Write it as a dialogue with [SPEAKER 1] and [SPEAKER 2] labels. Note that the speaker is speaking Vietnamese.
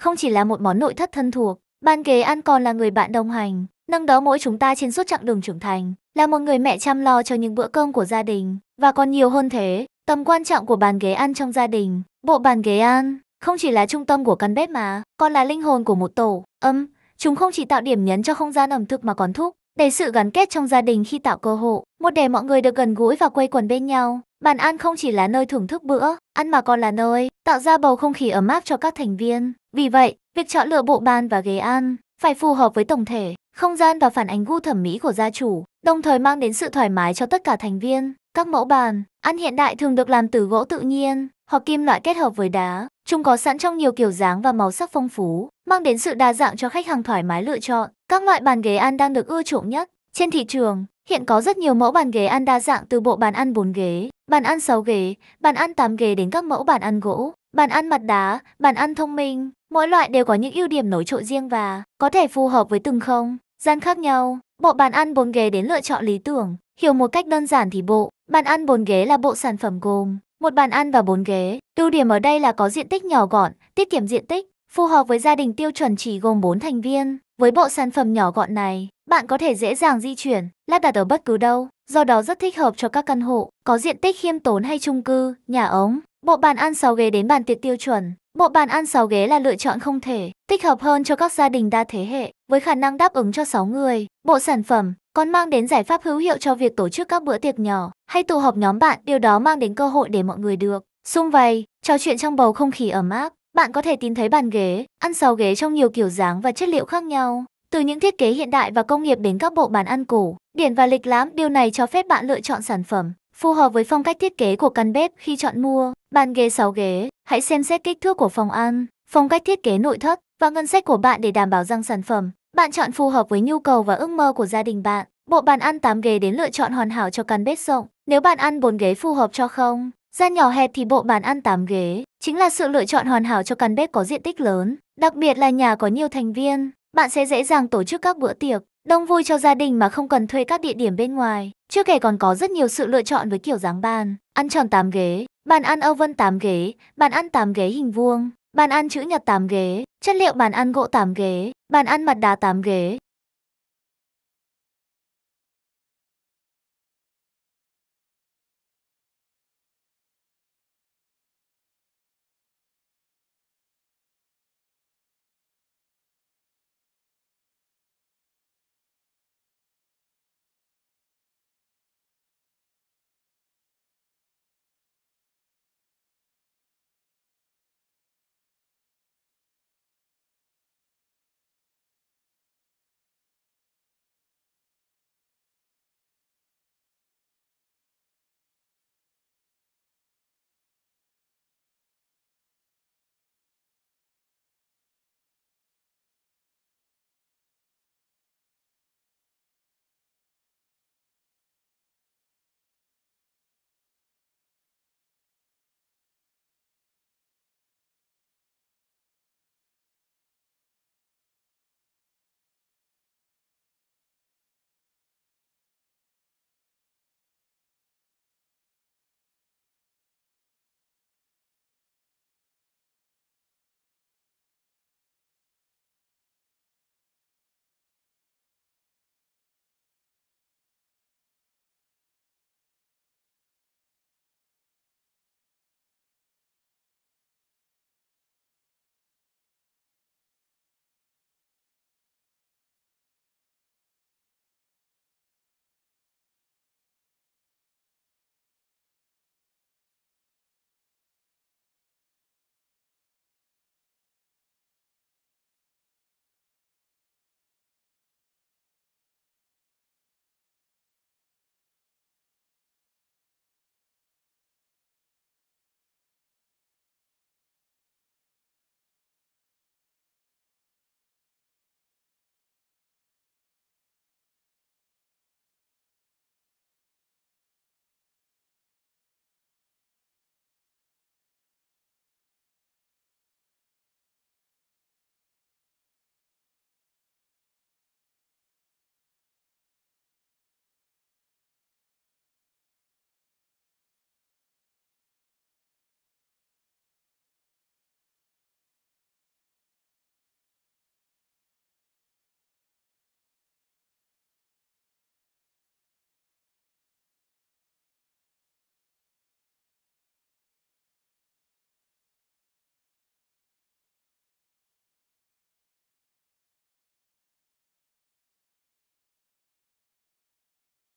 [SPEAKER 1] không chỉ là một món nội thất thân thuộc, bàn ghế ăn còn là người bạn đồng hành, nâng đỡ mỗi chúng ta trên suốt chặng đường trưởng thành, là một người mẹ chăm lo cho những bữa cơm của gia đình, và còn nhiều hơn thế, tầm quan trọng của bàn ghế ăn trong gia đình, bộ bàn ghế ăn không chỉ là trung tâm của căn bếp mà, còn là linh hồn của một tổ, âm, chúng không chỉ tạo điểm nhấn cho không gian ẩm thực mà còn thúc đẩy sự gắn kết trong gia đình khi tạo cơ hội, một để mọi người được gần gũi và quây quần bên nhau. Bàn ăn không chỉ là nơi thưởng thức bữa, ăn mà còn là nơi tạo ra bầu không khí ấm áp cho các thành viên. Vì vậy, việc chọn lựa bộ bàn và ghế ăn phải phù hợp với tổng thể, không gian và phản ánh gu thẩm mỹ của gia chủ, đồng thời mang đến sự thoải mái cho tất cả thành viên. Các mẫu bàn ăn hiện đại thường được làm từ gỗ tự nhiên hoặc kim loại kết hợp với đá. Chúng có sẵn trong nhiều kiểu dáng và màu sắc phong phú, mang đến sự đa dạng cho khách hàng thoải mái lựa chọn. Các loại bàn ghế ăn đang được ưa chuộng nhất trên thị trường. Hiện có rất nhiều mẫu bàn ghế ăn đa dạng từ bộ bàn ăn 4 ghế, bàn ăn 6 ghế, bàn ăn 8 ghế đến các mẫu bàn ăn gỗ. Bàn ăn mặt đá, bàn ăn thông minh, mỗi loại đều có những ưu điểm nổi trội riêng và có thể phù hợp với từng không, gian khác nhau. Bộ bàn ăn bốn ghế đến lựa chọn lý tưởng, hiểu một cách đơn giản thì bộ, bàn ăn bốn ghế là bộ sản phẩm gồm một bàn ăn và bốn ghế. Ưu điểm ở đây là có diện tích nhỏ gọn, tiết kiệm diện tích, phù hợp với gia đình tiêu chuẩn chỉ gồm 4 thành viên. Với bộ sản phẩm nhỏ gọn này, bạn có thể dễ dàng di chuyển, lắp đặt ở bất cứ đâu, do đó rất thích hợp cho các căn hộ có diện tích khiêm tốn hay chung cư, nhà ống. Bộ bàn ăn 6 ghế đến bàn tiệc tiêu chuẩn. Bộ bàn ăn 6 ghế là lựa chọn không thể, thích hợp hơn cho các gia đình đa thế hệ, với khả năng đáp ứng cho 6 người. Bộ sản phẩm còn mang đến giải pháp hữu hiệu cho việc tổ chức các bữa tiệc nhỏ hay tụ họp nhóm bạn, điều đó mang đến cơ hội để mọi người được xung vầy, trò chuyện trong bầu không khí ấm áp. Bạn có thể tìm thấy bàn ghế, ăn 6 ghế trong nhiều kiểu dáng và chất liệu khác nhau, từ những thiết kế hiện đại và công nghiệp đến các bộ bàn ăn cổ, điển và lịch lãm, điều này cho phép bạn lựa chọn sản phẩm Phù hợp với phong cách thiết kế của căn bếp khi chọn mua, bàn ghế 6 ghế, hãy xem xét kích thước của phòng ăn, phong cách thiết kế nội thất và ngân sách của bạn để đảm bảo rằng sản phẩm bạn chọn phù hợp với nhu cầu và ước mơ của gia đình bạn. Bộ bàn ăn 8 ghế đến lựa chọn hoàn hảo cho căn bếp rộng. Nếu bàn ăn 4 ghế phù hợp cho không, gian nhỏ hẹp thì bộ bàn ăn 8 ghế chính là sự lựa chọn hoàn hảo cho căn bếp có diện tích lớn, đặc biệt là nhà có nhiều thành viên. Bạn sẽ dễ dàng tổ chức các bữa tiệc, đông vui cho gia đình mà không cần thuê các địa điểm bên ngoài. Chưa kể còn có rất nhiều sự lựa chọn với kiểu dáng bàn, ăn tròn 8 ghế, bàn ăn âu vân 8 ghế, bàn ăn 8 ghế hình vuông, bàn ăn chữ nhật 8 ghế, chất liệu bàn ăn gỗ 8 ghế, bàn ăn mặt đá 8 ghế,